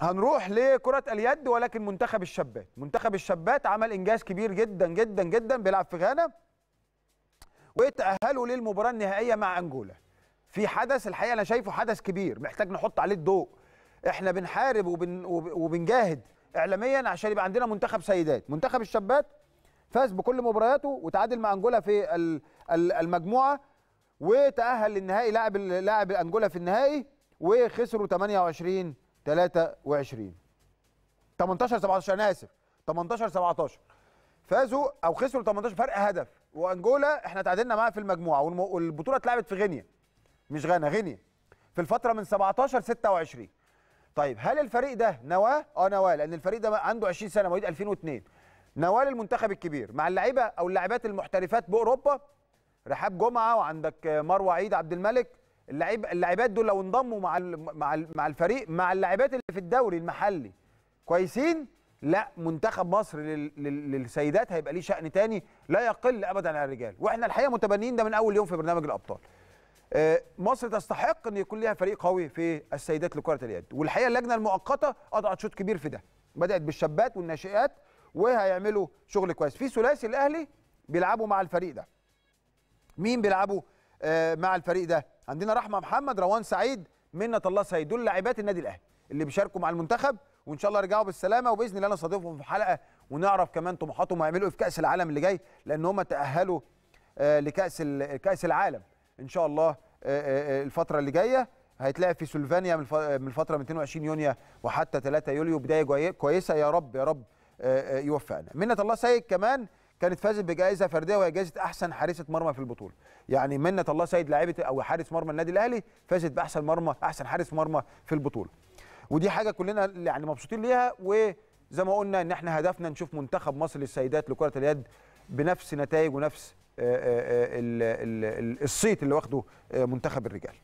هنروح لكرة اليد ولكن منتخب الشابات منتخب الشابات عمل إنجاز كبير جدا جدا جدا بيلعب في غانا وتأهلوا للمباراة النهائية مع أنجولا في حدث الحقيقة أنا شايفه حدث كبير محتاج نحط عليه الضوء احنا بنحارب وبن... وبنجاهد اعلاميا عشان يبقى عندنا منتخب سيدات منتخب الشابات فاز بكل مبارياته وتعادل مع انجولا في المجموعه وتاهل للنهائي لاعب لاعب انجولا في النهائي وخسروا 28 23 18 17 انا اسف 18 17 فازوا او خسروا 18 فرق هدف وانجولا احنا تعادلنا معاها في المجموعه والبطوله اتلعبت في غينيا مش غانا غينيا في الفتره من 17 26 طيب هل الفريق ده نواه اه نواه لان الفريق ده عنده 20 سنه مواليد 2002 نواه للمنتخب الكبير مع اللعيبه او اللاعبات المحترفات باوروبا رحاب جمعه وعندك مروه عيد عبد الملك اللعيب اللعيبات دول لو انضموا مع مع مع الفريق مع اللعيبات اللي في الدوري المحلي كويسين لا منتخب مصر للسيدات هيبقى ليه شأن تاني لا يقل ابدا عن الرجال واحنا الحقيقه متبنيين ده من اول يوم في برنامج الابطال آه، مصر تستحق ان يكون ليها فريق قوي في السيدات لكره اليد والحقيقه اللجنه المؤقته قطعت شوط كبير في ده بدات بالشابات والناشئات وهيعملوا شغل كويس في ثلاثي الاهلي بيلعبوا مع الفريق ده مين بيلعبوا آه، مع الفريق ده عندنا رحمه محمد روان سعيد منة الله سعيد دول لاعبات النادي الاهلي اللي بيشاركوا مع المنتخب وان شاء الله يرجعوا بالسلامه وباذن الله نستضيفهم في حلقه ونعرف كمان طموحاتهم هيعملوا إيه في كاس العالم اللي جاي لان هم تاهلوا آه، لكاس كاس العالم ان شاء الله آه، الفتره اللي جايه هيتلعب في سلوفانيا من الفتره من 22 يونيو وحتى 3 يوليو بدايه كويسه يا رب يا رب يوفقنا منة الله سيد كمان كانت فازت بجائزه فرديه وهي جائزه احسن حارسه مرمى في البطوله يعني منه الله سيد لاعيبه او حارس مرمى النادي الاهلي فازت باحسن مرمى احسن حارس مرمى في البطوله ودي حاجه كلنا يعني مبسوطين ليها وزي ما قلنا ان احنا هدفنا نشوف منتخب مصر للسيدات لكره اليد بنفس نتائج ونفس آه، آه، آه، الصيت اللي واخده منتخب الرجال